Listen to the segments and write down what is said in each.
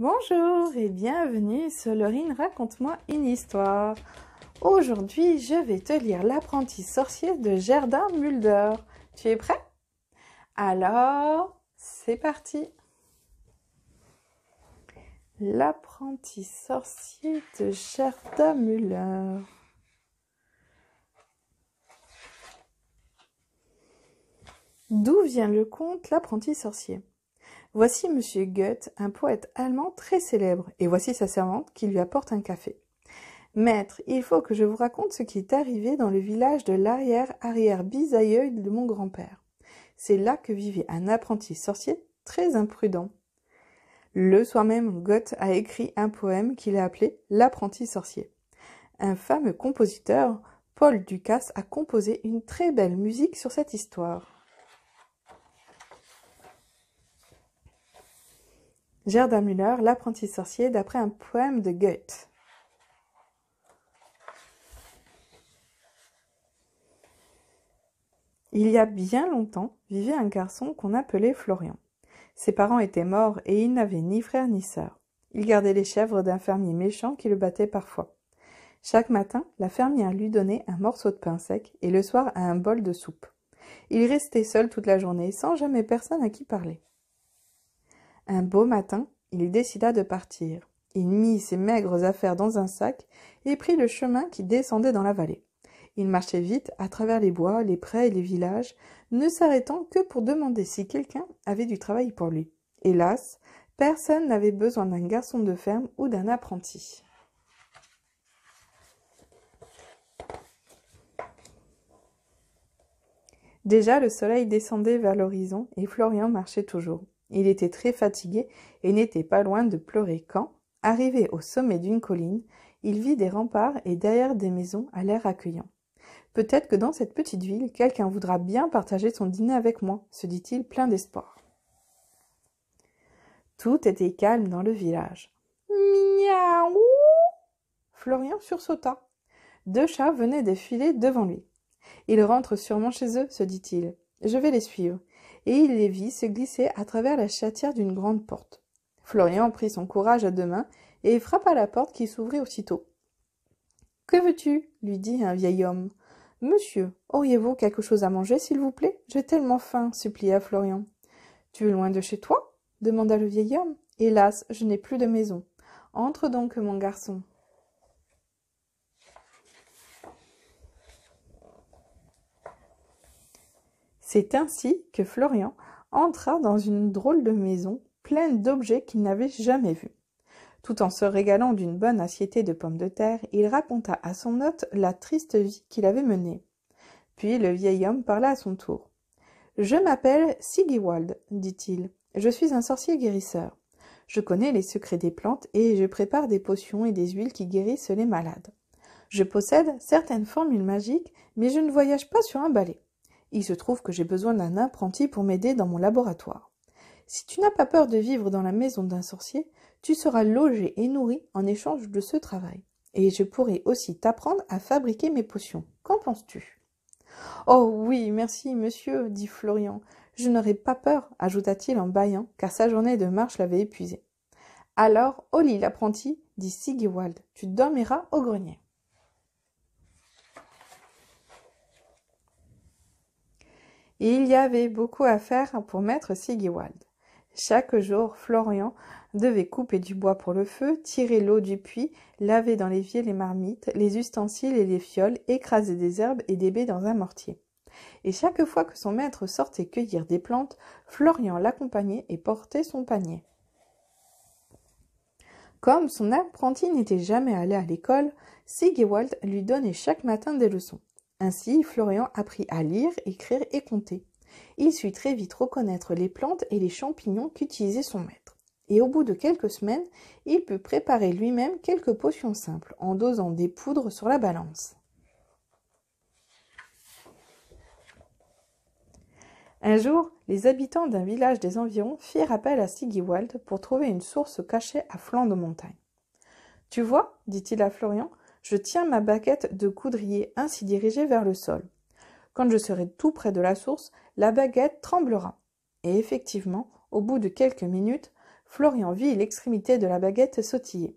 Bonjour et bienvenue sur Lorine Raconte-moi une histoire. Aujourd'hui, je vais te lire L'apprenti sorcier de Gerda Mulder. Tu es prêt Alors, c'est parti L'apprenti sorcier de Gerda Mulder D'où vient le conte L'apprenti sorcier Voici monsieur Goethe, un poète allemand très célèbre, et voici sa servante qui lui apporte un café. Maître, il faut que je vous raconte ce qui est arrivé dans le village de l'arrière-arrière-bisaïeul de mon grand-père. C'est là que vivait un apprenti sorcier très imprudent. Le soir même, Goethe a écrit un poème qu'il a appelé L'apprenti sorcier. Un fameux compositeur, Paul Ducasse, a composé une très belle musique sur cette histoire. Gerda Müller, l'apprenti sorcier, d'après un poème de Goethe. Il y a bien longtemps vivait un garçon qu'on appelait Florian. Ses parents étaient morts et il n'avait ni frère ni sœur. Il gardait les chèvres d'un fermier méchant qui le battait parfois. Chaque matin, la fermière lui donnait un morceau de pain sec et le soir un bol de soupe. Il restait seul toute la journée, sans jamais personne à qui parler. Un beau matin, il décida de partir. Il mit ses maigres affaires dans un sac et prit le chemin qui descendait dans la vallée. Il marchait vite à travers les bois, les prés et les villages, ne s'arrêtant que pour demander si quelqu'un avait du travail pour lui. Hélas, personne n'avait besoin d'un garçon de ferme ou d'un apprenti. Déjà le soleil descendait vers l'horizon et Florian marchait toujours. Il était très fatigué et n'était pas loin de pleurer quand, arrivé au sommet d'une colline, il vit des remparts et derrière des maisons à l'air accueillant. Peut-être que dans cette petite ville, quelqu'un voudra bien partager son dîner avec moi, se dit-il plein d'espoir. Tout était calme dans le village. Miaou Florian sursauta. Deux chats venaient défiler devant lui. Ils rentrent sûrement chez eux, se dit-il. Je vais les suivre et il les vit se glisser à travers la châtière d'une grande porte. Florian prit son courage à deux mains et frappa la porte qui s'ouvrit aussitôt. Que veux-tu lui dit un vieil homme. Monsieur, auriez-vous quelque chose à manger, s'il vous plaît J'ai tellement faim, supplia Florian. Tu es loin de chez toi demanda le vieil homme. Hélas, je n'ai plus de maison. Entre donc, mon garçon, C'est ainsi que Florian entra dans une drôle de maison pleine d'objets qu'il n'avait jamais vus. Tout en se régalant d'une bonne assiette de pommes de terre, il raconta à son hôte la triste vie qu'il avait menée. Puis le vieil homme parla à son tour. Je m'appelle Sigiwald, dit-il. Je suis un sorcier guérisseur. Je connais les secrets des plantes et je prépare des potions et des huiles qui guérissent les malades. Je possède certaines formules magiques, mais je ne voyage pas sur un balai. Il se trouve que j'ai besoin d'un apprenti pour m'aider dans mon laboratoire. Si tu n'as pas peur de vivre dans la maison d'un sorcier, tu seras logé et nourri en échange de ce travail. Et je pourrai aussi t'apprendre à fabriquer mes potions. Qu'en penses-tu Oh oui, merci, monsieur, dit Florian. Je n'aurai pas peur, ajouta-t-il en bâillant, car sa journée de marche l'avait épuisé. Alors, au lit, l'apprenti, dit Sigewald, tu dormiras au grenier. il y avait beaucoup à faire pour maître Sigiwald. Chaque jour, Florian devait couper du bois pour le feu, tirer l'eau du puits, laver dans l'évier les marmites, les ustensiles et les fioles, écraser des herbes et des baies dans un mortier. Et chaque fois que son maître sortait cueillir des plantes, Florian l'accompagnait et portait son panier. Comme son apprenti n'était jamais allé à l'école, Sigewald lui donnait chaque matin des leçons. Ainsi, Florian apprit à lire, écrire et compter. Il sut très vite reconnaître les plantes et les champignons qu'utilisait son maître. Et au bout de quelques semaines, il put préparer lui-même quelques potions simples en dosant des poudres sur la balance. Un jour, les habitants d'un village des environs firent appel à Sigiwald pour trouver une source cachée à flanc de montagne. Tu vois, dit-il à Florian, je tiens ma baguette de coudrier ainsi dirigée vers le sol. Quand je serai tout près de la source, la baguette tremblera. Et effectivement, au bout de quelques minutes, Florian vit l'extrémité de la baguette sautiller.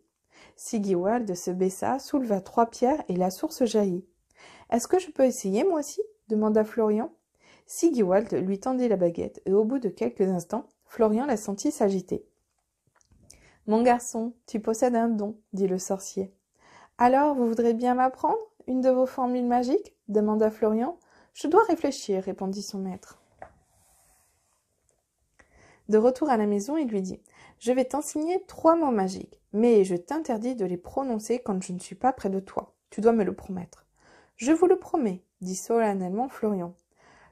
Sigiwald se baissa, souleva trois pierres et la source jaillit. Est-ce que je peux essayer moi aussi demanda Florian. Sigiwald lui tendit la baguette et au bout de quelques instants, Florian la sentit s'agiter. Mon garçon, tu possèdes un don, dit le sorcier. Alors, vous voudrez bien m'apprendre une de vos formules magiques demanda Florian. Je dois réfléchir, répondit son maître. De retour à la maison, il lui dit Je vais t'enseigner trois mots magiques, mais je t'interdis de les prononcer quand je ne suis pas près de toi. Tu dois me le promettre. Je vous le promets, dit solennellement Florian.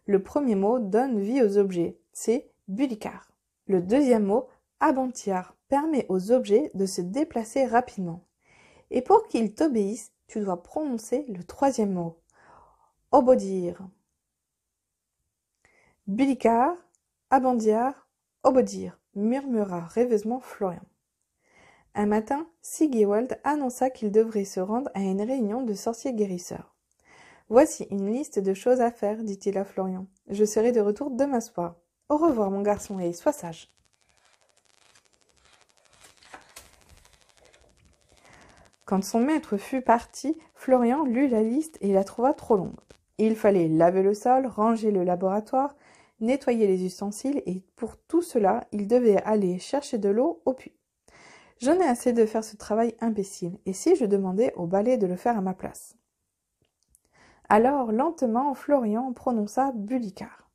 Le premier mot donne vie aux objets, c'est bulicar. Le deuxième mot, abantiar, permet aux objets de se déplacer rapidement. Et pour qu'ils t'obéissent, tu dois prononcer le troisième mot. Obodir. Bilicar, Abandiar, Obodir, murmura rêveusement Florian. Un matin, Sigewald annonça qu'il devrait se rendre à une réunion de sorciers guérisseurs. Voici une liste de choses à faire, dit-il à Florian. Je serai de retour demain soir. Au revoir, mon garçon, et sois sage. Quand son maître fut parti, Florian lut la liste et la trouva trop longue. Il fallait laver le sol, ranger le laboratoire, nettoyer les ustensiles, et pour tout cela, il devait aller chercher de l'eau au puits. J'en ai assez de faire ce travail imbécile, et si je demandais au balai de le faire à ma place Alors, lentement, Florian prononça Bulicard.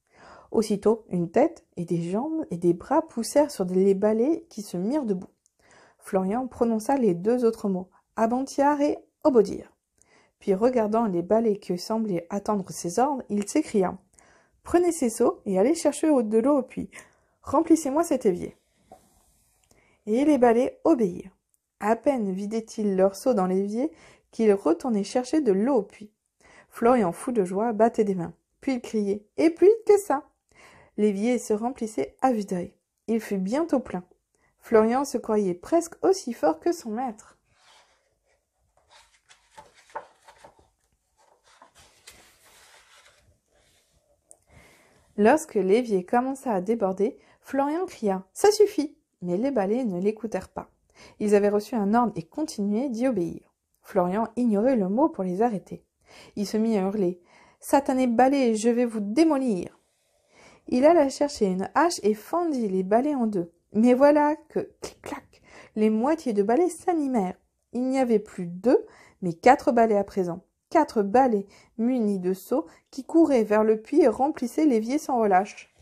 Aussitôt, une tête et des jambes et des bras poussèrent sur les balais qui se mirent debout. Florian prononça les deux autres mots, Abantiar et Obodir. Puis, regardant les balais qui semblaient attendre ses ordres, il s'écria Prenez ces seaux et allez chercher de l'eau au puits. Remplissez-moi cet évier. Et les balais obéirent. À peine vidaient-ils leurs seaux dans l'évier qu'ils retournaient chercher de l'eau au puits. Florian, fou de joie, battait des mains. Puis il criait Et puis que ça L'évier se remplissait à vue d'œil. Il fut bientôt plein. Florian se croyait presque aussi fort que son maître. Lorsque l'évier commença à déborder, Florian cria Ça suffit Mais les balais ne l'écoutèrent pas. Ils avaient reçu un ordre et continuaient d'y obéir. Florian ignorait le mot pour les arrêter. Il se mit à hurler Satané balais, je vais vous démolir Il alla chercher une hache et fendit les balais en deux. Mais voilà que, clic-clac, les moitiés de balais s'animèrent. Il n'y avait plus deux, mais quatre balais à présent quatre balais munis de seaux qui couraient vers le puits et remplissaient l'évier sans relâche.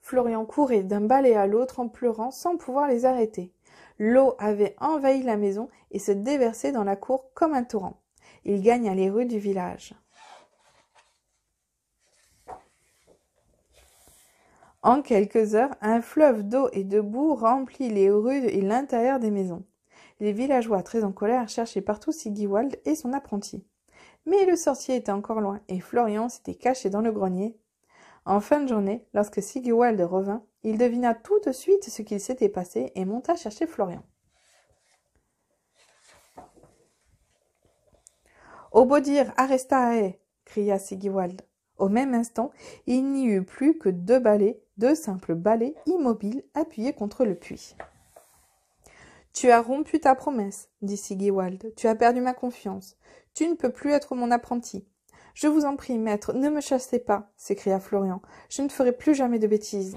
Florian courait d'un balai à l'autre en pleurant sans pouvoir les arrêter. L'eau avait envahi la maison et se déversait dans la cour comme un torrent. Il gagna les rues du village. En quelques heures, un fleuve d'eau et de boue remplit les rues et l'intérieur des maisons. Les villageois, très en colère, cherchaient partout Sigiwald et son apprenti. Mais le sorcier était encore loin, et Florian s'était caché dans le grenier. En fin de journée, lorsque Sigiwald revint, il devina tout de suite ce qu'il s'était passé et monta chercher Florian. Au beau dire, arrestae cria Sigiwald. Au même instant, il n'y eut plus que deux balais, deux simples balais immobiles appuyés contre le puits. Tu as rompu ta promesse, dit Sigiwald. Tu as perdu ma confiance. Tu ne peux plus être mon apprenti. Je vous en prie, maître, ne me chassez pas, s'écria Florian. Je ne ferai plus jamais de bêtises.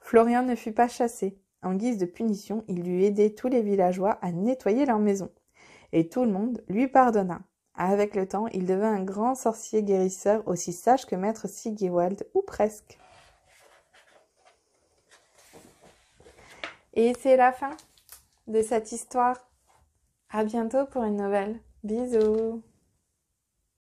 Florian ne fut pas chassé. En guise de punition, il lui aidait tous les villageois à nettoyer leur maison. Et tout le monde lui pardonna. Avec le temps, il devint un grand sorcier guérisseur aussi sage que maître Sigewald, ou presque. Et c'est la fin de cette histoire. À bientôt pour une nouvelle. Bisous